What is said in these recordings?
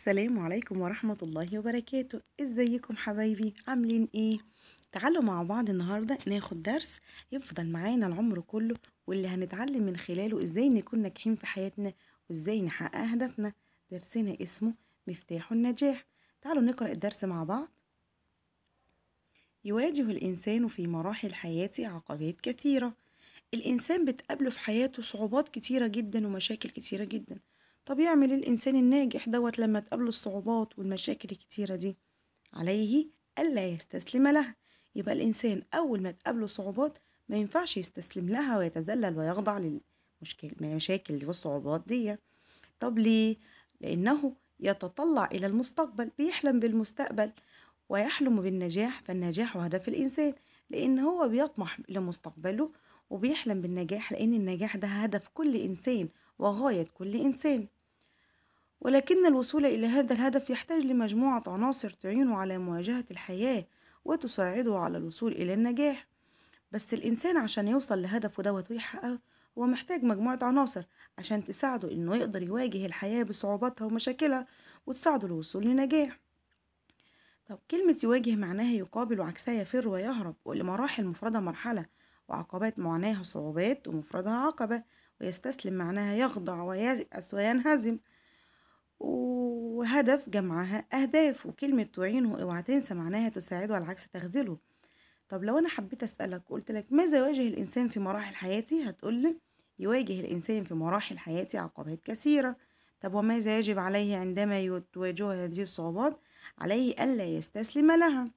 السلام عليكم ورحمة الله وبركاته ازيكم حبايبي عاملين ايه تعالوا مع بعض النهاردة ناخد درس يفضل معانا العمر كله واللي هنتعلم من خلاله ازاي نكون ناجحين في حياتنا وازاي نحقق اهدافنا درسنا اسمه مفتاح النجاح تعالوا نقرأ الدرس مع بعض يواجه الإنسان في مراحل حياته عقبات كثيرة الإنسان بتقابله في حياته صعوبات كتيرة جدا ومشاكل كتيرة جدا طب يعمل الإنسان الناجح دوت لما تقابله الصعوبات والمشاكل الكتيرة دي عليه ألا يستسلم لها يبقى الإنسان أول ما تقابله صعوبات ما ينفعش يستسلم لها ويتذلل ويخضع للمشاكل والصعوبات دي طب ليه؟ لأنه يتطلع إلى المستقبل بيحلم بالمستقبل ويحلم بالنجاح فالنجاح هدف الإنسان لأن هو بيطمح لمستقبله وبيحلم بالنجاح لأن النجاح ده هدف كل إنسان وغاية كل إنسان ولكن الوصول إلى هذا الهدف يحتاج لمجموعة عناصر تعينه على مواجهة الحياة وتساعده على الوصول إلى النجاح بس الإنسان عشان يوصل لهدفه دوت ويحققه هو محتاج مجموعة عناصر عشان تساعده إنه يقدر يواجه الحياة بصعوباتها ومشاكلها وتساعده للوصول لنجاح طب كلمة يواجه معناها يقابل وعكسها يفر ويهرب ولمراحل مفردها مرحلة وعقبات معناها صعوبات ومفردها عقبة ويستسلم معناها يخضع ويأس وينهزم وهدف جمعها أهداف وكلمة تعينه اوعى تنسى معناها تساعده على العكس تخذله طب لو أنا حبيت أسألك قلت لك ماذا يواجه الإنسان في مراحل حياتي هتقولي يواجه الإنسان في مراحل حياتي عقبات كثيرة طب وماذا يجب عليه عندما تواجهه هذه الصعوبات عليه ألا يستسلم لها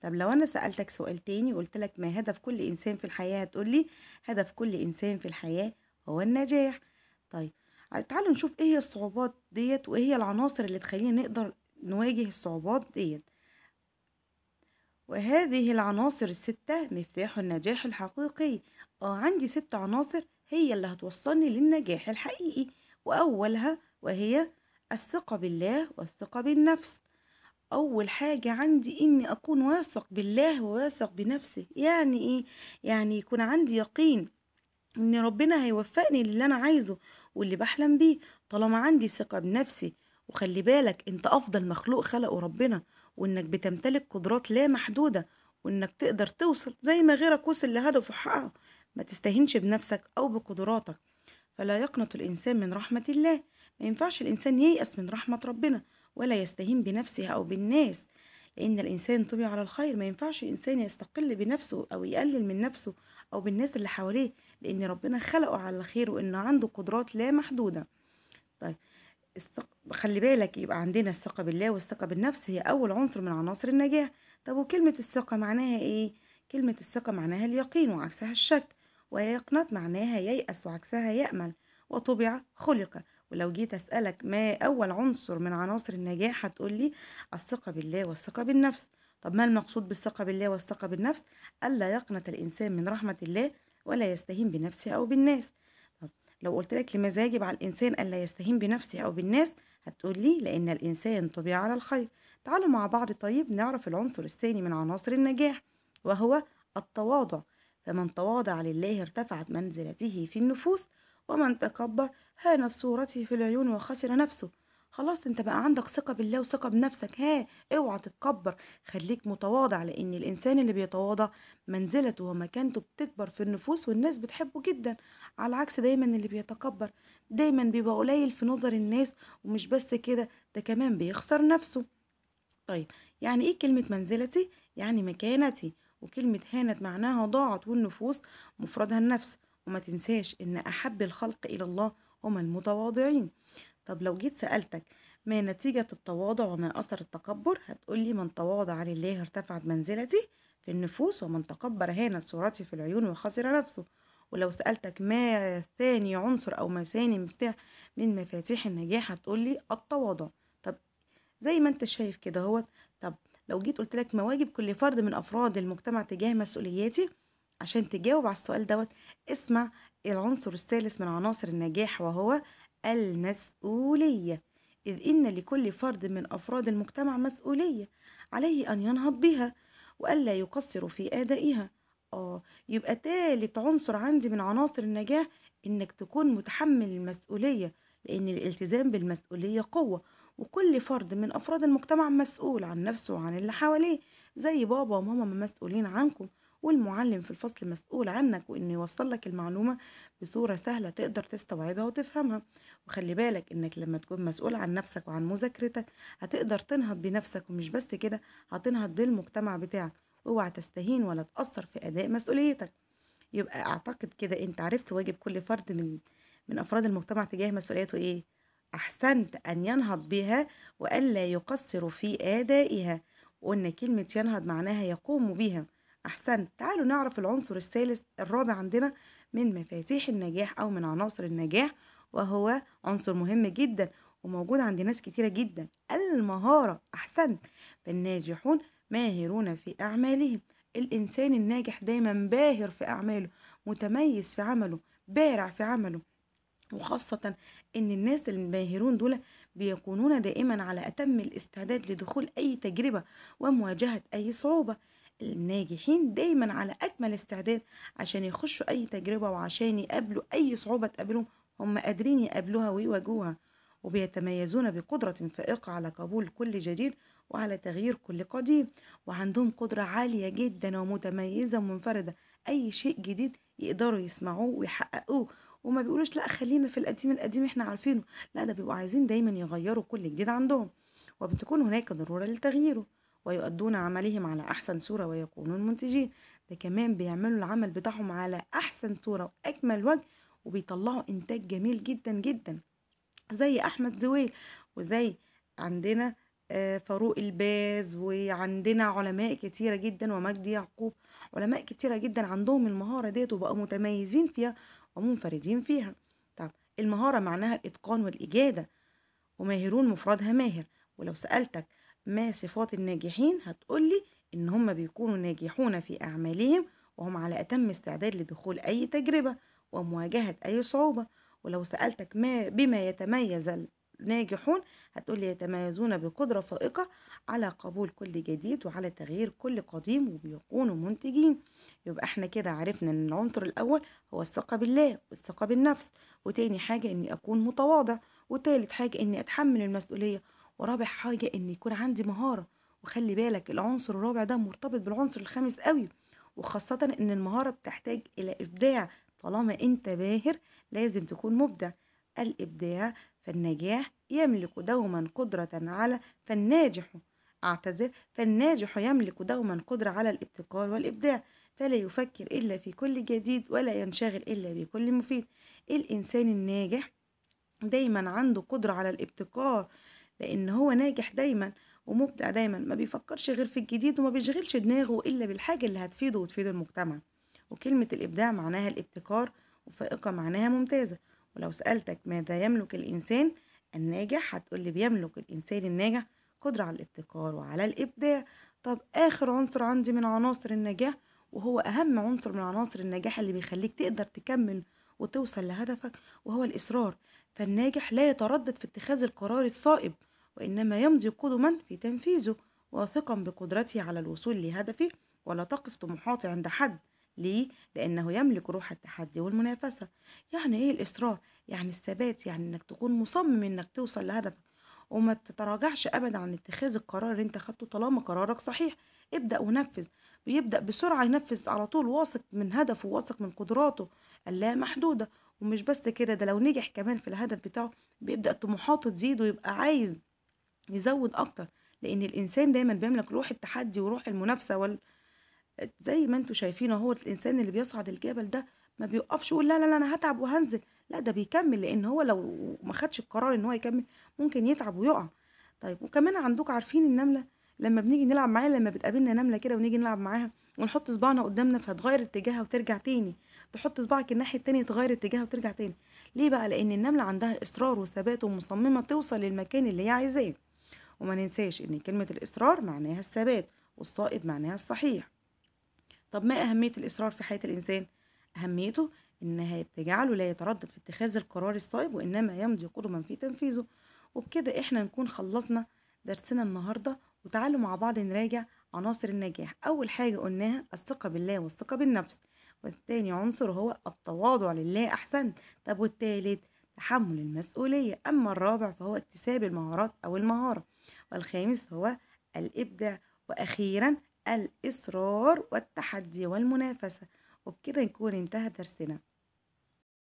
طب لو أنا سألتك سؤال تاني قلت لك ما هدف كل إنسان في الحياة هتقولي هدف كل إنسان في الحياة هو النجاح طيب تعالوا نشوف ايه هي الصعوبات ديت وايه هي العناصر اللي تخلينا نقدر نواجه الصعوبات ديت وهذه العناصر الستة مفتاح النجاح الحقيقي اه عندي ست عناصر هي اللي هتوصلني للنجاح الحقيقي وأولها وهي الثقة بالله والثقة بالنفس أول حاجة عندي إني أكون واثق بالله وواثق بنفسي يعني إيه؟ يعني يكون عندي يقين ان ربنا هيوفقني للي انا عايزه واللي بحلم بيه طالما عندي ثقة بنفسي وخلي بالك انت افضل مخلوق خلقه ربنا وانك بتمتلك قدرات لا محدودة وانك تقدر توصل زي ما غيرك وصل لهدفه وحققه ما تستهينش بنفسك او بقدراتك فلا يقنط الانسان من رحمة الله ما ينفعش الانسان ييأس من رحمة ربنا ولا يستهين بنفسه او بالناس لأن الإنسان طبع على الخير ما ينفعش إنسان يستقل بنفسه أو يقلل من نفسه أو بالناس اللي حواليه لأن ربنا خلقه على الخير وإنه عنده قدرات لا محدودة طيب استق... خلي بالك يبقى عندنا الثقة بالله والثقة بالنفس هي أول عنصر من عناصر النجاح طب وكلمة الثقة معناها إيه؟ كلمة الثقة معناها اليقين وعكسها الشك ويقنط معناها ييأس وعكسها يأمل وطبع خلق ولو جيت أسألك ما أول عنصر من عناصر النجاح هتقولي الثقة بالله والثقة بالنفس طب ما المقصود بالثقة بالله والثقة بالنفس ألا يقنط الإنسان من رحمة الله ولا يستهين بنفسه أو بالناس طب لو قلت لك لماذا يجب على الإنسان ألا يستهين بنفسه أو بالناس هتقولي لأن الإنسان طبيعة على الخير تعالوا مع بعض طيب نعرف العنصر الثاني من عناصر النجاح وهو التواضع فمن تواضع لله ارتفعت منزلته في النفوس ومن تكبر هان صورته في العيون وخسر نفسه خلاص انت بقى عندك ثقة بالله وثقة بنفسك ها اوعى تتكبر خليك متواضع لان الانسان اللي بيتواضع منزلته ومكانته بتكبر في النفوس والناس بتحبه جدا على عكس دايما اللي بيتكبر دايما بيبقى قليل في نظر الناس ومش بس كده ده كمان بيخسر نفسه طيب يعني ايه كلمة منزلتي يعني مكانتي وكلمة هانت معناها ضاعت والنفوس مفردها النفس وما تنساش ان احب الخلق الى الله هم المتواضعين طب لو جيت سألتك ما نتيجة التواضع وما أثر التكبر هتقولي من تواضع لله ارتفعت منزلته في النفوس ومن تكبر هانت صورته في العيون وخسر نفسه ولو سألتك ما ثاني عنصر أو ما ثاني مفتاح من مفاتيح النجاح هتقولي التواضع طب زي ما انت شايف كده هو طب لو جيت قلت لك مواجب كل فرد من أفراد المجتمع تجاه مسؤولياتي عشان تجاوب على السؤال دوت اسمع العنصر الثالث من عناصر النجاح وهو المسؤولية إذ إن لكل فرد من أفراد المجتمع مسؤولية عليه أن ينهض بها وألا يقصر في أدائها آه يبقى تالت عنصر عندي من عناصر النجاح إنك تكون متحمل المسؤولية لأن الالتزام بالمسؤولية قوة وكل فرد من أفراد المجتمع مسؤول عن نفسه وعن اللي حواليه زي بابا وماما مسؤولين عنكم والمعلم في الفصل مسؤول عنك وإنه يوصل لك المعلومة بصورة سهلة تقدر تستوعبها وتفهمها وخلي بالك إنك لما تكون مسؤول عن نفسك وعن مذاكرتك هتقدر تنهض بنفسك ومش بس كده هتنهض بالمجتمع بتاعك اوعى تستهين ولا تأثر في أداء مسؤوليتك يبقى أعتقد كده أنت عرفت واجب كل فرد من من أفراد المجتمع تجاه مسؤوليته إيه أحسنت أن ينهض بها وألا يقصر في أدائها وإن كلمة ينهض معناها يقوم بها أحسنت تعالوا نعرف العنصر الثالث الرابع عندنا من مفاتيح النجاح أو من عناصر النجاح وهو عنصر مهم جدا وموجود عند ناس كتيرة جدا المهارة أحسنت فالناجحون ماهرون في أعمالهم الإنسان الناجح دايما باهر في أعماله متميز في عمله بارع في عمله وخاصة إن الناس الماهرون دول بيكونون دائما على أتم الاستعداد لدخول أي تجربة ومواجهة أي صعوبة الناجحين دايما على أكمل استعداد عشان يخشوا أي تجربة وعشان يقابلوا أي صعوبة تقابلهم هم قادرين يقابلوها ويواجهوها وبيتميزون بقدرة فائقة على قبول كل جديد وعلى تغيير كل قديم وعندهم قدرة عالية جدا ومتميزة ومنفردة أي شيء جديد يقدروا يسمعوه ويحققوه وما بيقولوش لا خلينا في القديم القديم احنا عارفينه لا ده بيبقوا عايزين دايما يغيروا كل جديد عندهم وبتكون هناك ضرورة لتغييره ويؤدون عملهم على أحسن صورة ويكونون منتجين ده كمان بيعملوا العمل بتاعهم على أحسن صورة وأجمل وجه وبيطلعوا إنتاج جميل جدا جدا زي أحمد زويل وزي عندنا آه، فاروق الباز وعندنا علماء كتيرة جدا ومجدي يعقوب علماء كتيرة جدا عندهم المهارة ديت وبقوا متميزين فيها ومنفردين فيها طب المهارة معناها الإتقان والإجادة وماهرون مفردها ماهر ولو سألتك ما صفات الناجحين هتقولي إن هم بيكونوا ناجحون في أعمالهم وهم على أتم استعداد لدخول أي تجربة ومواجهة أي صعوبة ولو سألتك ما بما يتميز الناجحون هتقولي يتميزون بقدرة فائقة على قبول كل جديد وعلى تغيير كل قديم وبيكونوا منتجين يبقى احنا كده عرفنا ان العنصر الأول هو الثقة بالله والثقة بالنفس وتاني حاجة اني أكون متواضع وتالت حاجة اني أتحمل المسؤولية ورابع حاجة إن يكون عندي مهارة وخلي بالك العنصر الرابع ده مرتبط بالعنصر الخامس قوي وخاصة إن المهارة بتحتاج إلى إبداع طالما أنت باهر لازم تكون مبدع الإبداع فالنجاح يملك دوما قدرة على فالناجح أعتذر فالناجح يملك دوما قدرة على الابتكار والإبداع فلا يفكر إلا في كل جديد ولا ينشغل إلا بكل مفيد الإنسان الناجح دايما عنده قدرة على الابتكار لأن هو ناجح دايما ومبدع دايما ما بيفكرش غير في الجديد وما بيشغلش دماغه إلا بالحاجة اللي هتفيده وتفيد المجتمع وكلمة الإبداع معناها الابتكار وفائقة معناها ممتازة ولو سألتك ماذا يملك الإنسان الناجح هتقولي بيملك الإنسان الناجح قدرة على الابتكار وعلى الإبداع طب آخر عنصر عندي من عناصر النجاح وهو أهم عنصر من عناصر النجاح اللي بيخليك تقدر تكمل وتوصل لهدفك وهو الإصرار فالناجح لا يتردد في اتخاذ القرار الصائب وإنما يمضي قدما في تنفيذه واثقا بقدرتي على الوصول لهدفي ولا تقف طموحاتي عند حد ليه؟ لأنه يملك روح التحدي والمنافسة يعني إيه الإصرار؟ يعني الثبات يعني إنك تكون مصمم إنك توصل لهدفك وما تتراجعش أبدا عن اتخاذ القرار اللي أنت خدته طالما قرارك صحيح ابدأ ونفذ بيبدأ بسرعة ينفذ على طول واثق من هدفه واثق من قدراته اللامحدودة ومش بس كده ده لو نجح كمان في الهدف بتاعه بيبدأ طموحاته تزيد ويبقى عايز يزود اكتر لان الانسان دايما بيملك روح التحدي وروح المنافسه وال... زي ما انتم شايفين اهو الانسان اللي بيصعد الجبل ده ما بيوقفش يقول لا لا لا انا هتعب وهنزل لا ده بيكمل لان هو لو ما خدش القرار ان هو يكمل ممكن يتعب ويقع طيب وكمان عندك عارفين النمله لما بنيجي نلعب معاها لما بتقابلنا نمله كده ونيجي نلعب معاها ونحط صباعنا قدامنا فهتغير اتجاهها وترجع تاني تحط صباعك الناحيه التانيه تغير اتجاهها وترجع تاني ليه بقى لان النمله عندها اصرار وثبات ومصممه توصل للمكان اللي هي عايزاه وما ننساش إن كلمة الإصرار معناها الثبات والصائب معناها الصحيح طب ما أهمية الإصرار في حياة الإنسان؟ أهميته إنها بتجعله لا يتردد في اتخاذ القرار الصائب وإنما يمضي قدما في تنفيذه وبكده إحنا نكون خلصنا درسنا النهاردة وتعالوا مع بعض نراجع عناصر النجاح أول حاجة قلناها الثقة بالله والثقة بالنفس والتاني عنصر هو التواضع لله أحسن طب والتالت تحمل المسؤولية أما الرابع فهو اكتساب المهارات أو المهارة والخامس هو الإبداع وأخيرا الإصرار والتحدي والمنافسة وبكده نكون انتهى درسنا